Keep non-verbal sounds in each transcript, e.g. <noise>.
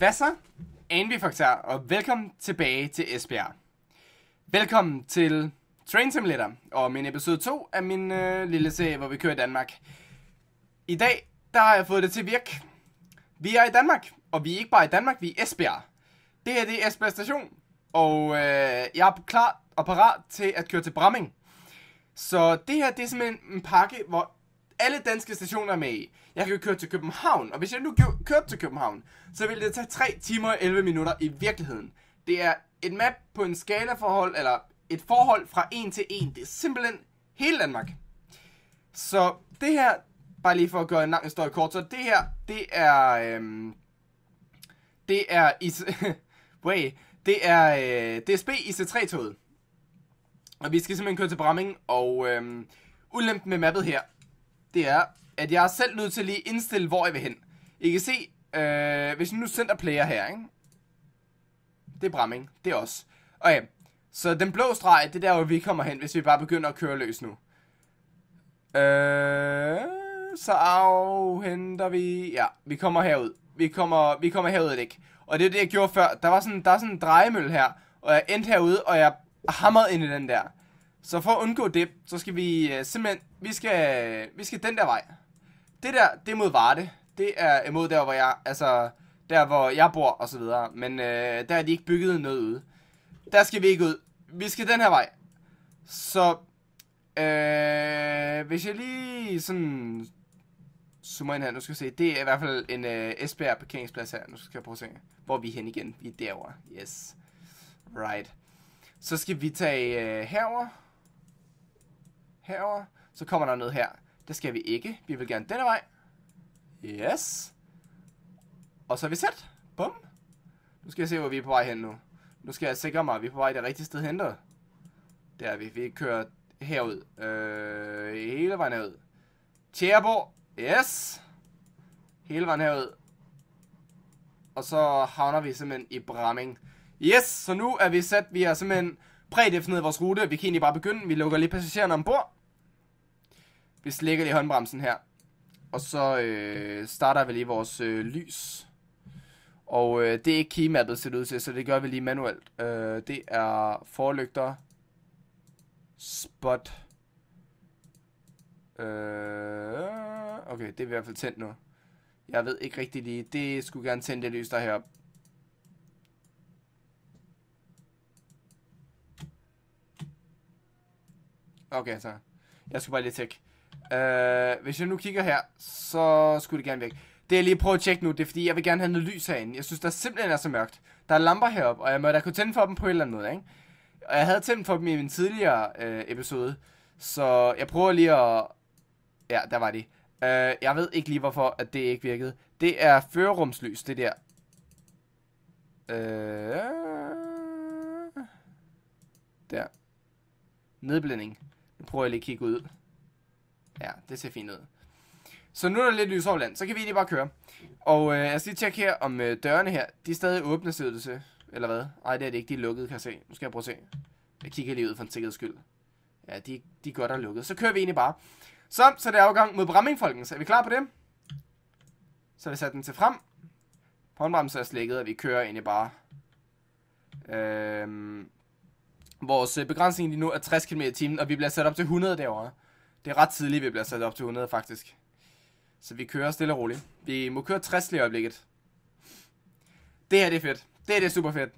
Hvad så? Anvi Foxer, og velkommen tilbage til Esbjerg. Velkommen til Train Simulator, og min episode 2 af min øh, lille serie, hvor vi kører i Danmark. I dag, der har jeg fået det til virk. Vi er i Danmark, og vi er ikke bare i Danmark, vi er Esbjerg. Det her, det er Esbjerg Station, og øh, jeg er klar og parat til at køre til Bramming. Så det her, det er simpelthen en pakke, hvor alle danske stationer med i. Jeg kan jo køre til København, og hvis jeg nu kørte til København, så ville det tage 3 timer og 11 minutter i virkeligheden. Det er et map på en skalaforhold, eller et forhold fra 1 til 1. Det er simpelthen hele Danmark. Så det her, bare lige for at gøre en lang historie kort, så det her, det er... Øhm, det er... Is <laughs> Wait, det er øh, DSB IC3-toget. Og vi skal simpelthen køre til Bramming, og øh, ulempen med mappet her, det er, at jeg er selv nødt til at lige indstille, hvor jeg vil hen. I kan se, øh, hvis nu center player her, ikke? Det er Bramming, det er os. Okay, så den blå streg, det er der, hvor vi kommer hen, hvis vi bare begynder at køre løs nu. Øh, så afhenter vi... Ja, vi kommer herud. Vi kommer, vi kommer herud, ikke? Og det er det, jeg gjorde før. Der var sådan, der er sådan en drejemølle her, og jeg endte herude, og jeg hamrede ind i den der. Så for at undgå det, så skal vi øh, simpelthen, vi skal, vi skal den der vej. Det der, det er mod Varde. Det er imod der, hvor jeg, altså, der hvor jeg bor og så videre. Men øh, der er de ikke bygget noget ude. Der skal vi ikke ud. Vi skal den her vej. Så, øh, hvis jeg lige sådan zoomer ind her, nu skal jeg se. Det er i hvert fald en øh, Esbjerg parkeringsplads her. Nu skal jeg prøve at se, hvor er vi er hen igen. Vi er derovre. Yes. Right. Så skal vi tage øh, herover herover. Så kommer der noget her. Det skal vi ikke. Vi vil gerne denne vej. Yes. Og så er vi sat. Bum. Nu skal jeg se, hvor vi er på vej hen nu. Nu skal jeg sikre mig, at vi er på vej det rigtige sted hen. Der er vi. Vi kører herud. Øh, hele vejen herud. Tjæreborg. Yes. Hele vejen herud. Og så havner vi simpelthen i Bramming. Yes, så nu er vi sat. Vi har simpelthen prædefineret vores rute. Vi kan egentlig bare begynde. Vi lukker lige passagererne ombord. Vi slikker lige håndbremsen her. Og så øh, starter vi lige vores øh, lys. Og øh, det er ikke keymappet ser det ud til, så det gør vi lige manuelt. Øh, det er forlygter. Spot. Øh, okay, det er i hvert fald tændt nu. Jeg ved ikke rigtig lige. Det skulle gerne tænde det lys der heroppe. Okay, så. Jeg skal bare lige tjekke. Øh, hvis jeg nu kigger her, så skulle det gerne virke. Det jeg lige prøver at tjekke nu, det er fordi, jeg vil gerne have noget lys herinde. Jeg synes, der simpelthen er så mørkt. Der er lamper heroppe, og jeg må da kunne tænde for dem på en eller anden måde, ikke? Og jeg havde tændt for dem i min tidligere øh, episode. Så jeg prøver lige at... Ja, der var de. Øh, jeg ved ikke lige, hvorfor at det ikke virkede. Det er førerumslys, det der. Øh... Der. Nedblænding. Nu prøver jeg lige at kigge ud. Ja, det ser fint ud. Så nu er der lidt lys over land, så kan vi lige bare køre. Og øh, jeg skal lige tjekke her, om øh, dørene her, de er stadig åbne, ser det til. Eller hvad? Nej, det er det ikke. De er lukket, kan jeg se. Nu skal jeg prøve at se. Jeg kigger lige ud for en sikkerheds skyld. Ja, de, de er godt og lukket. Så kører vi egentlig bare. Så, så det er afgang mod folkens. Er vi klar på det? Så har vi sat den til frem. Håndbremse er slækket, og vi kører egentlig bare. Øhm, vores øh, begrænsning lige nu er 60 km i timen, og vi bliver sat op til 100 derovre. Det er ret tidligt, vi bliver sat op til 100 faktisk. Så vi kører stille og roligt. Vi må køre 60 lige i øjeblikket. Det her det er fedt. Det her det er super fedt.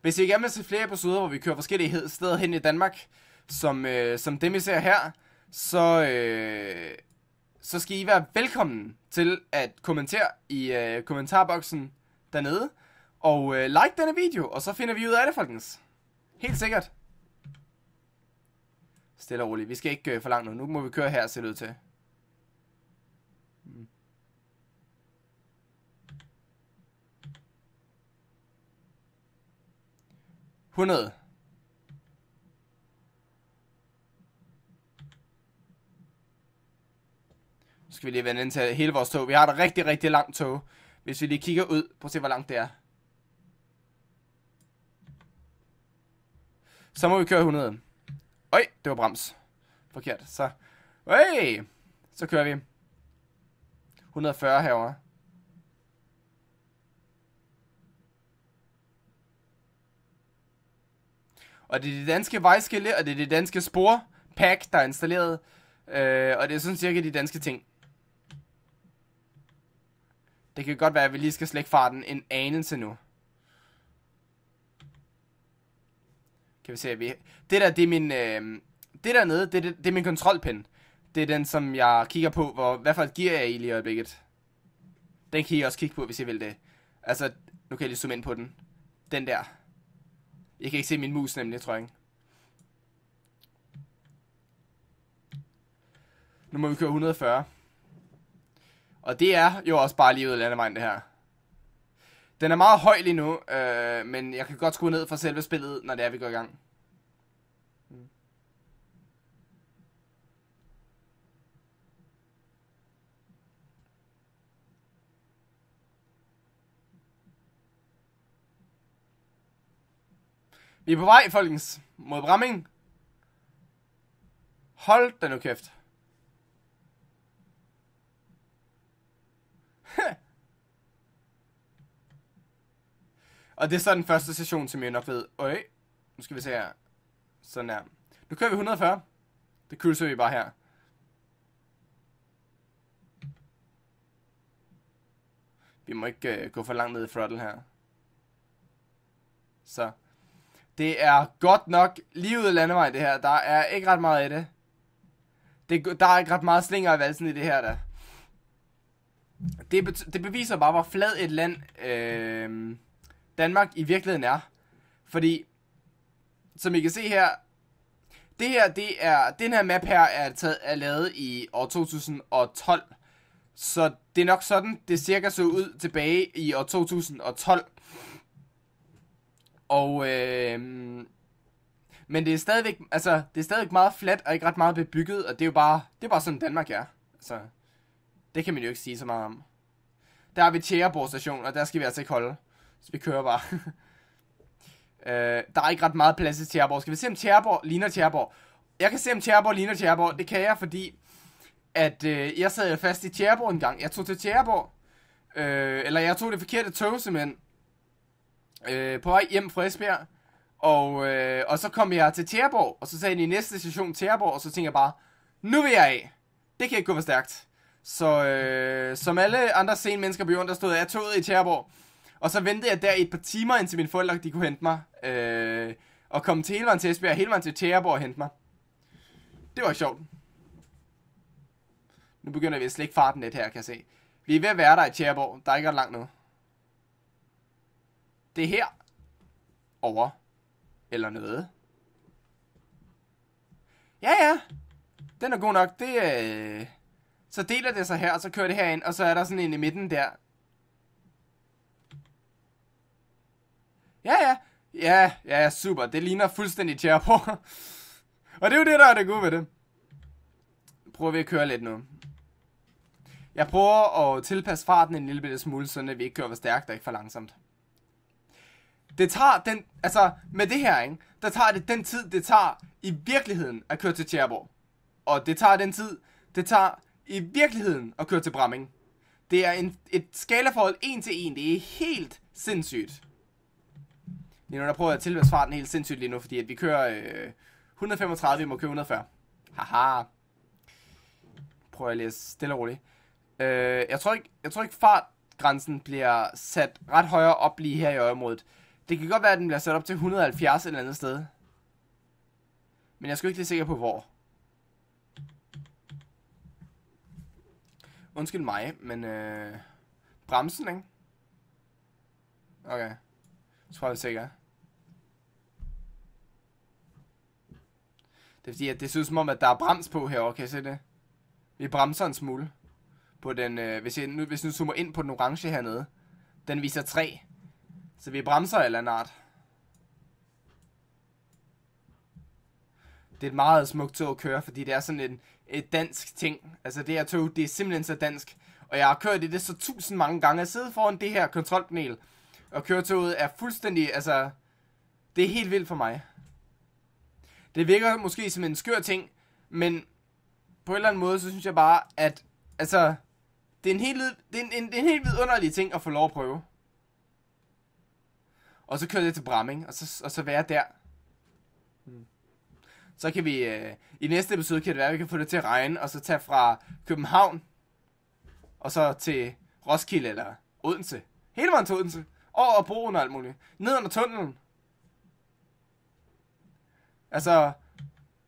Hvis I gerne vil se flere episoder, hvor vi kører forskellige steder hen i Danmark, som, øh, som dem I ser her, så, øh, så skal I være velkommen til at kommentere i øh, kommentarboksen dernede. Og øh, like denne video, og så finder vi ud af det, folkens. Helt sikkert. Stille og roligt. Vi skal ikke øh, for langt nu. Nu må vi køre her, ser det ud til. Mm. Hundrede. Nu skal vi lige vende ind til hele vores tog. Vi har et rigtig, rigtig langt tog. Hvis vi lige kigger ud, prøv at se, hvor langt det er. Så må vi køre 100. Øj, det var brems. Forkert. Så, øj, så kører vi. 140 herover. Og det er det danske vejskilte, og det er det danske spor pack, der er installeret. Øh, og det er sådan cirka de danske ting. Det kan godt være, at vi lige skal slække farten en anelse nu. Kan vi se, vi... Det der, det er min... Øh, det der nede, det, det, det er min kontrolpen. Det er den, som jeg kigger på, hvor, hvad for et gear jeg i lige øjeblikket. Den kan I også kigge på, hvis I vil det. Altså, nu kan jeg lige zoome ind på den. Den der. Jeg kan ikke se min mus nemlig, tror jeg. Nu må vi køre 140. Og det er jo også bare lige ud af landevejen, det her. Den er meget høj lige nu, øh, men jeg kan godt skrue ned for selve spillet, når det er, vi går i gang. Vi er på vej, folkens, mod Bramming. Hold da nu kæft. Og det er så den første session, som jeg nok ved. Øj, nu skal vi se her. Sådan her. Nu kører vi 140. Det kører vi bare her. Vi må ikke øh, gå for langt ned i throttle her. Så. Det er godt nok lige ud af landevej, det her. Der er ikke ret meget af det. det der er ikke ret meget slinger i valsen i det her, der. Det, det beviser bare, hvor flad et land... Øh, Danmark i virkeligheden er. Fordi, som I kan se her, det her, det er, den her map her er, taget, er lavet i år 2012. Så det er nok sådan, det cirka så ud tilbage i år 2012. Og øh, men det er stadigvæk, altså, det er stadigvæk meget fladt og ikke ret meget bebygget, og det er jo bare, det er bare sådan Danmark er. Så altså, det kan man jo ikke sige så meget om. Der er vi Tjæreborg station, og der skal vi altså ikke holde. Så vi kører bare. <laughs> øh, der er ikke ret meget plads til Tjerborg. Skal vi se, om Tjerborg ligner Tjerborg? Jeg kan se, om Tjerborg ligner Tjerborg. Det kan jeg, fordi at øh, jeg sad fast i Tjerborg en gang. Jeg tog til Tjerborg. Øh, eller jeg tog det forkerte tog, simpelthen. Øh, på vej hjem fra Esbjerg. Og, øh, og så kom jeg til Tjerborg, og så sagde de i næste station Tjerborg, og så tænkte jeg bare, nu vil jeg af. Det kan ikke gå for stærkt. Så øh, som alle andre sen mennesker på jorden, der stod jeg toget i Tjerborg. Og så ventede jeg der i et par timer, indtil mine forældre de kunne hente mig. Øh, og komme til hele vejen til Esbjerg, hele vejen til Tjæreborg og hente mig. Det var sjovt. Nu begynder vi at slække farten lidt her, kan jeg se. Vi er ved at være der i Tjæreborg. Der er ikke langt nu. Det er her. Over. Eller noget. Ja, ja. Den er god nok. Det, øh... Så deler det sig her, og så kører det her ind, og så er der sådan en i midten der, Ja, ja. Ja, ja, super. Det ligner fuldstændig Cherpo. <laughs> og det er jo det, der er det gode ved det. Prøver vi at køre lidt nu. Jeg prøver at tilpasse farten en lille bitte smule, så vi ikke kører for stærkt og ikke for langsomt. Det tager den, altså med det her, ikke? der tager det den tid, det tager i virkeligheden at køre til Tjerborg. Og det tager den tid, det tager i virkeligheden at køre til Bramming. Det er en, et skalaforhold 1 til 1. Det er helt sindssygt. Lige nu, der prøver jeg at tilvære farten helt sindssygt lige nu, fordi at vi kører øh, 135, vi må køre 140. Haha. Prøver jeg lige at stille og roligt. Øh, jeg, tror ikke, jeg tror ikke fartgrænsen bliver sat ret højere op lige her i området. Det kan godt være, at den bliver sat op til 170 et eller andet sted. Men jeg skal ikke lige sikker på, hvor. Undskyld mig, men øh, bremsen, ikke? Okay. så er jeg er sikker. er fordi, at det synes som om, at der er brems på herovre, kan I se det? Vi bremser en smule. På den, øh, hvis, jeg nu, hvis jeg nu zoomer ind på den orange hernede, den viser 3. Så vi bremser eller andet art. Det er et meget smukt tog at køre, fordi det er sådan en, et dansk ting. Altså det her tog, det er simpelthen så dansk. Og jeg har kørt i det så tusind mange gange. Jeg sidder foran det her kontrolpanel, og køretoget er fuldstændig, altså... Det er helt vildt for mig. Det virker måske som en skør ting, men på en eller anden måde, så synes jeg bare, at altså, det er en helt, det er en, en, det er en helt vidunderlig ting at få lov at prøve. Og så kører jeg til Bramming, og så, og så være der. Mm. Så kan vi, øh, i næste episode kan det være, at vi kan få det til at regne, og så tage fra København, og så til Roskilde eller Odense. Hele vejen til Odense. Over broen og alt muligt. Ned under tunnelen. Altså,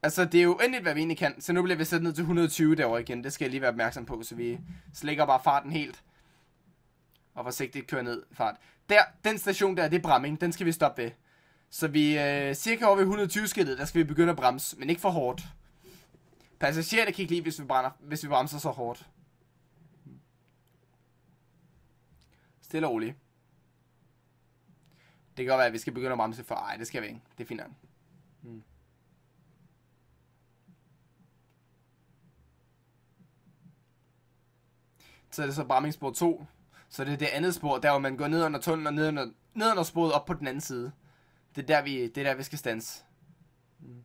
altså det er jo endeligt, hvad vi egentlig kan. Så nu bliver vi sat ned til 120 derovre igen. Det skal jeg lige være opmærksom på, så vi slækker bare farten helt. Og forsigtigt kører ned fart. Der, den station der, det er Bramming. Den skal vi stoppe ved. Så vi øh, cirka over ved 120 skiltet, der skal vi begynde at bremse, men ikke for hårdt. Passagerer, der kan ikke lide, hvis vi, brænder, hvis vi bremser så hårdt. Stille og roligt. Det kan godt være, at vi skal begynde at bremse for... Ej, det skal vi ikke. Det er fint nok. Hmm. så er det så Brammingsspor 2. Så det er det andet spor, der hvor man går ned under tunnelen og ned under, ned under sporet op på den anden side. Det er der, vi, det er der, vi skal stands. Mm.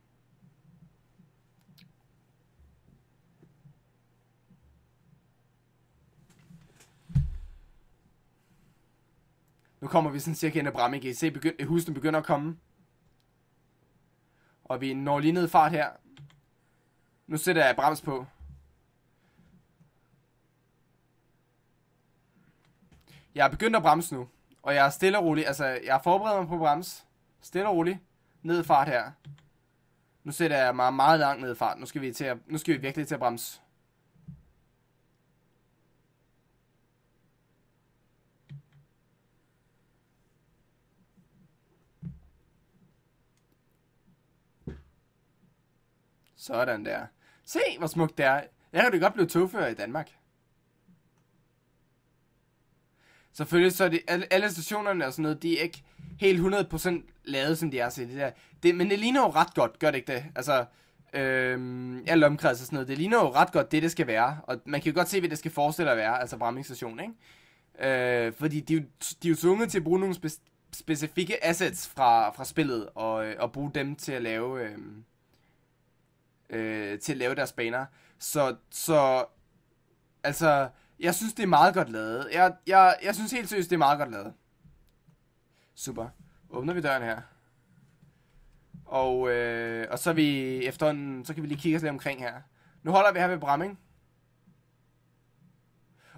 Nu kommer vi sådan cirka ind i Bramming. Se, begynd, husene begynder at komme. Og vi når lige ned fart her. Nu sætter jeg brems på. Jeg er begyndt at bremse nu. Og jeg er stille og rolig. Altså, jeg har forberedt mig på brems. Stille og rolig. Ned fart her. Nu sætter jeg meget, meget langt ned fart. Nu skal vi, til at, nu skal vi virkelig til at bremse. Sådan der. Se, hvor smukt det er. Jeg kan da godt blive togfører i Danmark. Selvfølgelig så er det, alle, alle stationerne og sådan noget, de er ikke helt 100% lavet, som de er til det der. Det, men det ligner jo ret godt, gør det ikke det? Altså, øhm, alle omkreds og sådan noget, det ligner jo ret godt det, det skal være. Og man kan jo godt se, hvad det skal forestille at være, altså Bramming Station, ikke? Øh, fordi de, de er jo tvunget til at bruge nogle spe, specifikke assets fra, fra spillet, og, øh, og bruge dem til at lave... Øh, øh, til at lave deres baner. Så, så altså, jeg synes, det er meget godt lavet. Jeg, jeg, jeg synes helt seriøst, det er meget godt lavet. Super. Åbner vi døren her. Og, øh, og så vi efterhånden, så kan vi lige kigge os lidt omkring her. Nu holder vi her ved Bramming.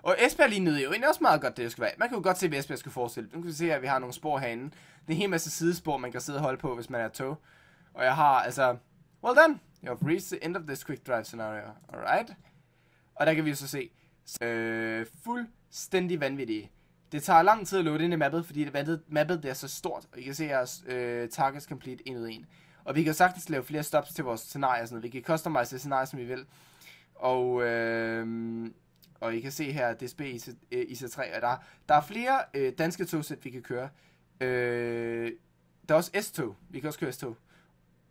Og Esbjerg nede, jo egentlig også meget godt, det skal være. Man kan jo godt se, hvad Esbjerg skulle forestille. Nu kan vi se, at vi har nogle spor herinde. Det er en hel masse sidespor, man kan sidde og holde på, hvis man er tog. Og jeg har, altså... Well done! You have reached the end of this quick drive scenario. Alright? Og der kan vi jo så se, Øh, fuldstændig vanvittige. Det tager lang tid at loade ind i mappet, fordi det mappet, mappet det er så stort, og I kan se jeres øh, targets complete en ud en. Og vi kan sagtens lave flere stops til vores scenarier, sådan noget. vi kan customize det scenarie, som vi vil. Og, øh, og I kan se her DSB i øh, IC3, og der, der er flere øh, danske togsæt, vi kan køre. Øh, der er også S-tog, vi kan også køre S-tog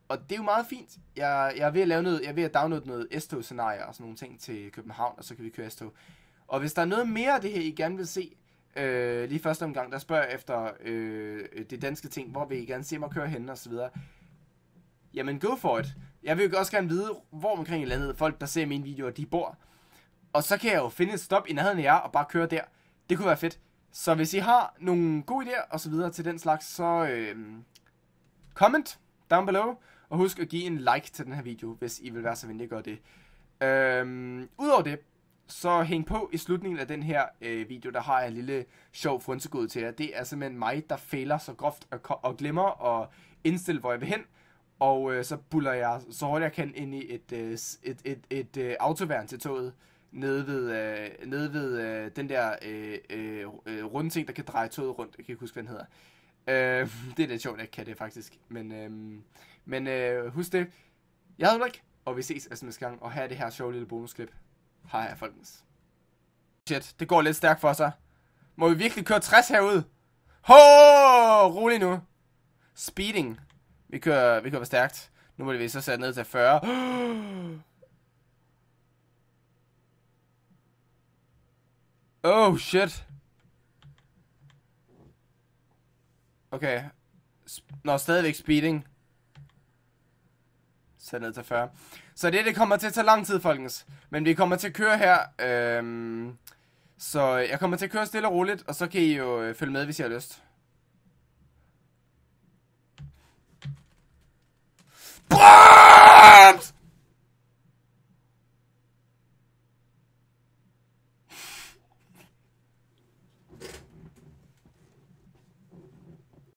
og det er jo meget fint. Jeg, jeg er ved at lave noget, jeg er ved at downloade noget s scenarier og sådan nogle ting til København, og så kan vi køre S-tog. Og hvis der er noget mere af det her, I gerne vil se, øh, lige første omgang, der spørger efter øh, det danske ting, hvor vil I gerne se mig køre hen og så videre. Jamen, go for it. Jeg vil jo også gerne vide, hvor omkring i landet folk, der ser mine videoer, de bor. Og så kan jeg jo finde et stop i nærheden af jer og bare køre der. Det kunne være fedt. Så hvis I har nogle gode idéer og så videre til den slags, så øh, comment down below. Og husk at give en like til den her video, hvis I vil være så venlige at gøre det. Øhm, Udover det, så hæng på i slutningen af den her øh, video, der har jeg en lille sjov frunsegod til jer. Det er simpelthen mig, der fejler så groft og, og glemmer at indstille, hvor jeg vil hen. Og øh, så buller jeg så hårdt jeg kan ind i et, øh, et, et, et, et øh, autoværn til toget nede ved, øh, nede ved øh, den der øh, øh, øh runde ting, der kan dreje toget rundt. Jeg kan ikke huske, hvad den hedder. Øh, <laughs> det er lidt sjovt, at jeg kan det faktisk. Men øh, men øh, husk det. Jeg hedder Ulrik, og vi ses altså næste gang, og her er det her sjove lille bonusklip. Hej hej, folkens. Shit, det går lidt stærkt for sig. Må vi virkelig køre 60 herude? Ho! Rolig nu. Speeding. Vi kører, vi kører stærkt. Nu må vi så sætte ned til 40. <gasps> Oh shit. Okay. Nå, stadigvæk speeding. Så ned til 40. Så det, det kommer til at tage lang tid, folkens. Men vi kommer til at køre her. Øhm, så jeg kommer til at køre stille og roligt, og så kan I jo øh, følge med, hvis I har lyst. BREMS!